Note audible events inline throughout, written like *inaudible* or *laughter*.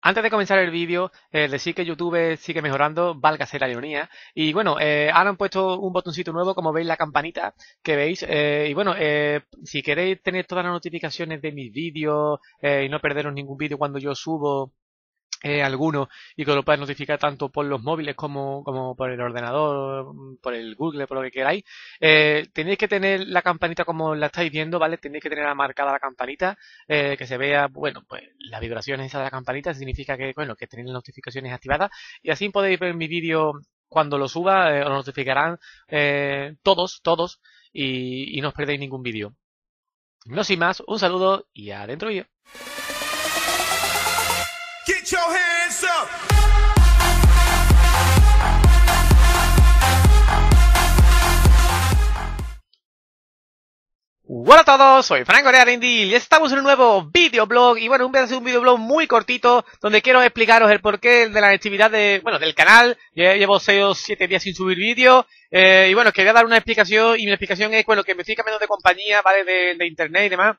Antes de comenzar el vídeo, eh, decir que YouTube sigue mejorando, valga ser la ironía. Y bueno, eh, ahora han puesto un botoncito nuevo, como veis la campanita que veis. Eh, y bueno, eh, si queréis tener todas las notificaciones de mis vídeos y no perderos ningún vídeo cuando yo subo eh, alguno y que lo podáis notificar tanto por los móviles como, como por el ordenador, mm, por el Google, por lo que queráis. Eh, tenéis que tener la campanita como la estáis viendo, ¿vale? Tenéis que tener marcada la campanita, eh, que se vea, bueno, pues las vibraciones esa de la campanita, significa que, bueno, que tenéis las notificaciones activadas y así podéis ver mi vídeo cuando lo suba, os notificarán todos, todos y, y no os perdéis ningún vídeo. No sin más, un saludo y adentro yo. Get Hola a todos, soy Franco de y estamos en un nuevo videoblog y bueno, un, un videoblog muy cortito donde quiero explicaros el porqué de la actividad de, bueno, del canal, ya llevo 6 o 7 días sin subir vídeo eh, y bueno, quería dar una explicación y mi explicación es, bueno, que me estoy menos de compañía, ¿vale? de internet y demás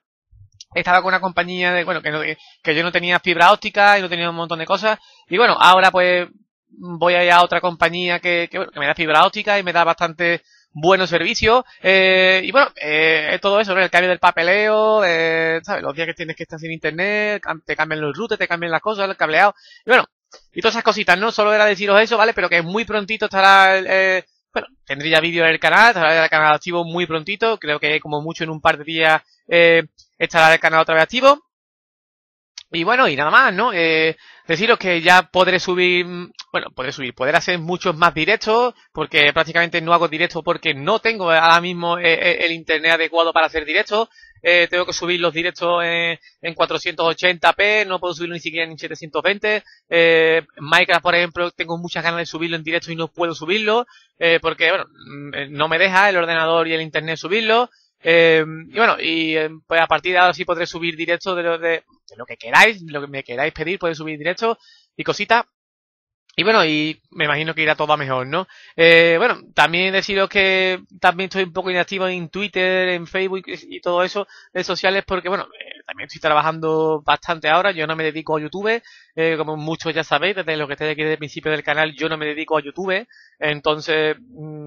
estaba con una compañía de, bueno, que, que yo no tenía fibra óptica y no tenía un montón de cosas. Y bueno, ahora pues voy a a otra compañía que, que, que me da fibra óptica y me da bastante buenos servicios. Eh, y bueno, eh, todo eso, el cambio del papeleo, eh, ¿sabes? los días que tienes que estar sin internet, te cambian los routes, te cambian las cosas, el cableado. Y bueno, y todas esas cositas, ¿no? Solo era deciros eso, ¿vale? Pero que muy prontito estará el eh, bueno, tendré ya vídeo en el canal, estará el canal activo muy prontito, creo que como mucho en un par de días eh, estará el canal otra vez activo. Y bueno, y nada más, ¿no? Eh, deciros que ya podré subir, bueno, podré subir, poder hacer muchos más directos, porque prácticamente no hago directos porque no tengo ahora mismo eh, eh, el internet adecuado para hacer directos, eh, tengo que subir los directos en, en 480p, no puedo subirlo ni siquiera en 720. Eh, Minecraft, por ejemplo, tengo muchas ganas de subirlo en directo y no puedo subirlo, eh, porque, bueno, mm, eh, no me deja el ordenador y el internet subirlo. Eh, y bueno, y eh, pues a partir de ahora sí podré subir directo de lo, de, lo que queráis, lo que me queráis pedir, podéis subir directo y cositas y bueno, y me imagino que irá todo a mejor, ¿no? Eh, bueno, también deciros que también estoy un poco inactivo en Twitter, en Facebook y todo eso, de sociales, porque bueno, eh, también estoy trabajando bastante ahora, yo no me dedico a YouTube, eh, como muchos ya sabéis, desde lo que estáis aquí desde el principio del canal, yo no me dedico a YouTube, entonces... Mm,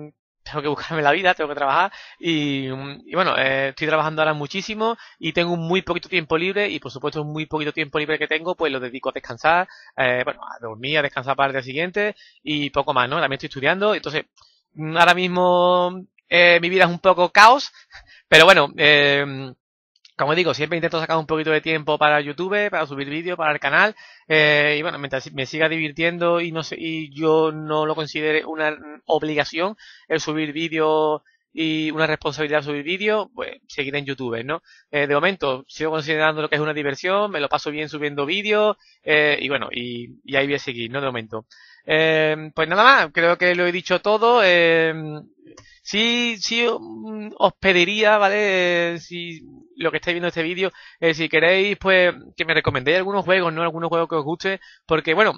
tengo que buscarme la vida, tengo que trabajar y, bueno, eh, estoy trabajando ahora muchísimo y tengo muy poquito tiempo libre y por supuesto muy poquito tiempo libre que tengo pues lo dedico a descansar, eh, bueno, a dormir, a descansar para el día siguiente y poco más, ¿no? También estoy estudiando, entonces mm, ahora mismo eh, mi vida es un poco caos, *laughs* pero bueno, eh, como digo, siempre intento sacar un poquito de tiempo para YouTube, para subir vídeos, para el canal. Eh, y bueno, mientras me siga divirtiendo y no sé, y yo no lo considere una obligación el subir vídeo y una responsabilidad subir vídeo pues seguiré en YouTube, ¿no? Eh, de momento, sigo considerando lo que es una diversión, me lo paso bien subiendo vídeos, eh, y bueno, y, ahí voy a seguir, ¿no? De momento. pues nada más, creo que lo he dicho todo. sí, sí mm, os pediría, ¿vale? Si lo que estáis viendo este vídeo, eh, si queréis, pues que me recomendéis algunos juegos, ¿no? Algunos juegos que os guste, porque bueno,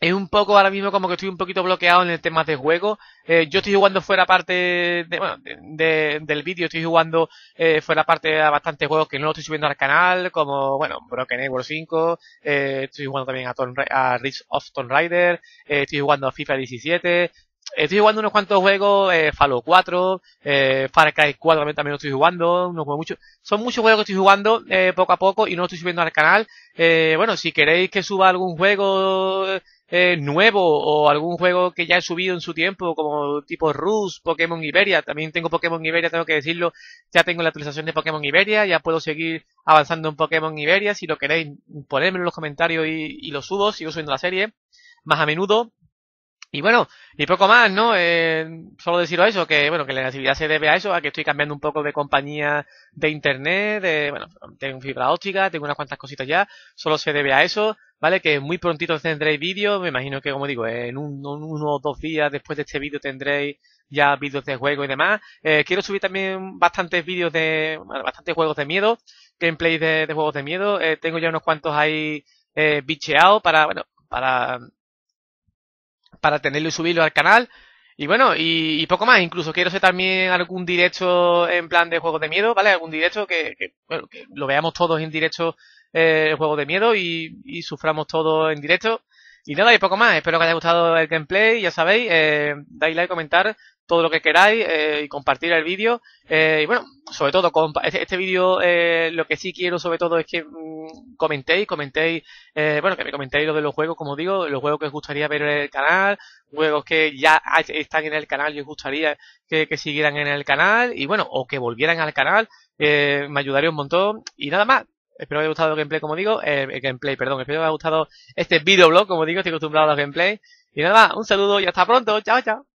es un poco ahora mismo como que estoy un poquito bloqueado en el tema de juego. Eh, yo estoy jugando fuera parte de, del vídeo, estoy jugando eh, fuera parte de bastantes juegos que no lo estoy subiendo al canal, como, bueno, Broken world 5, eh, estoy jugando también a, a Ridge of Tomb Raider, estoy jugando a FIFA 17, estoy jugando unos cuantos juegos, eh, Fallout 4, eh, Far Cry 4 también, estoy jugando, no juego mucho. Son muchos juegos que estoy jugando eh, poco a poco y no estoy subiendo al canal. Eh, bueno, si queréis que suba algún juego eh, nuevo o algún juego que ya he subido en su tiempo, como tipo Rus, Pokémon Iberia, también tengo Pokémon Iberia, tengo que decirlo, ya tengo la actualización de Pokémon Iberia, ya puedo seguir avanzando en Pokémon Iberia, si lo queréis ponedmelo en los comentarios y, y lo subo, sigo subiendo la serie más a menudo, y bueno, y poco más, ¿no? Eh, solo deciros eso, que bueno, que la negatividad se debe a eso, a que estoy cambiando un poco de compañía de internet, de, bueno, tengo fibra óptica, tengo unas cuantas cositas ya, solo se debe a eso, ¿vale? Que muy prontito tendréis vídeos, me imagino que como digo, en un, uno o dos días después de este vídeo tendréis ya vídeos de juego y demás. Eh, quiero subir también bastantes vídeos de, bueno, bastantes juegos de miedo, gameplay de, juegos de miedo, eh, tengo ya unos cuantos ahí eh, bicheados para, bueno, para para tenerlo y subirlo al canal. Y bueno, y, poco más. Incluso quiero hacer también algún directo en plan de juegos de miedo, ¿vale? Algún directo que, bueno, que lo veamos todos en directo eh, el juego de miedo y, y, suframos todos en directo. Y nada, y poco más. Espero que os haya gustado el gameplay. Ya sabéis, eh, dais like, comentar todo lo que queráis eh, y compartir el vídeo. Eh, y bueno, sobre todo, este, este vídeo lo que sí quiero sobre todo es que mm, comentéis, comentéis, eh, bueno, que me comentéis lo de los juegos, como digo, los juegos que os gustaría ver en el canal, juegos que ya están en el canal y os gustaría que, siguieran en el canal, y bueno, o que volvieran al canal, eh, me ayudaría un montón, y nada más. Espero que os haya gustado el gameplay, como digo, eh, el gameplay, perdón, espero que os haya gustado este videoblog, como digo, estoy acostumbrado a los gameplays. Y nada más, un saludo y hasta pronto, chao, chao.